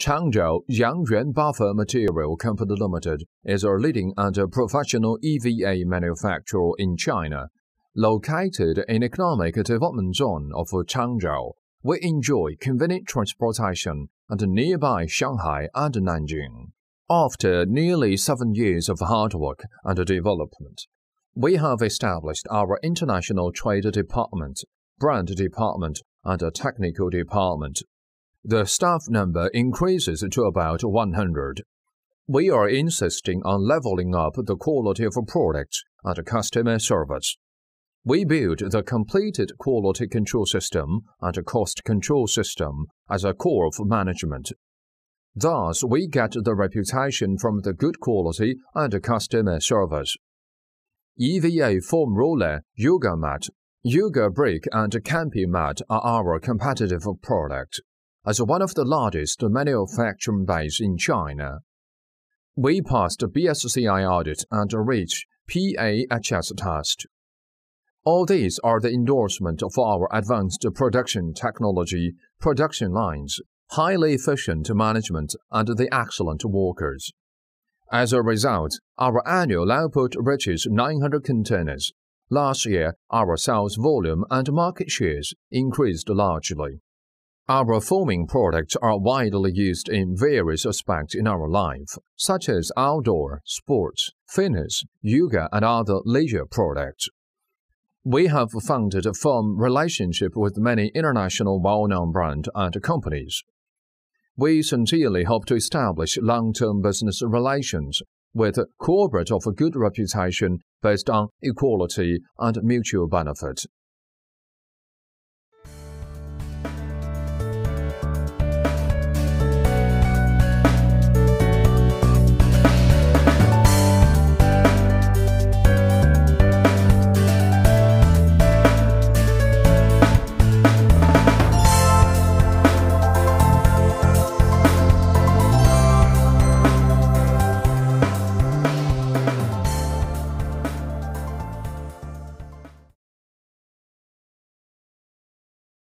Changzhou Yangyuan Buffer Material Company Limited is a leading and a professional EVA manufacturer in China. Located in economic development zone of Changzhou, we enjoy convenient transportation and nearby Shanghai and Nanjing. After nearly seven years of hard work and development, we have established our international trade department, brand department, and technical department the staff number increases to about 100. We are insisting on leveling up the quality of products and customer service. We build the completed quality control system and cost control system as a core of management. Thus, we get the reputation from the good quality and customer service. EVA foam roller, yoga mat, yoga brick, and camping mat are our competitive products as one of the largest manufacturing base in China. We passed the BSCI audit and reached PAHS test. All these are the endorsement of our advanced production technology, production lines, highly efficient management, and the excellent workers. As a result, our annual output reaches 900 containers. Last year, our sales volume and market shares increased largely. Our foaming products are widely used in various aspects in our life, such as outdoor sports, fitness, yoga, and other leisure products. We have founded a firm relationship with many international well-known brands and companies. We sincerely hope to establish long-term business relations with corporate of a good reputation based on equality and mutual benefit.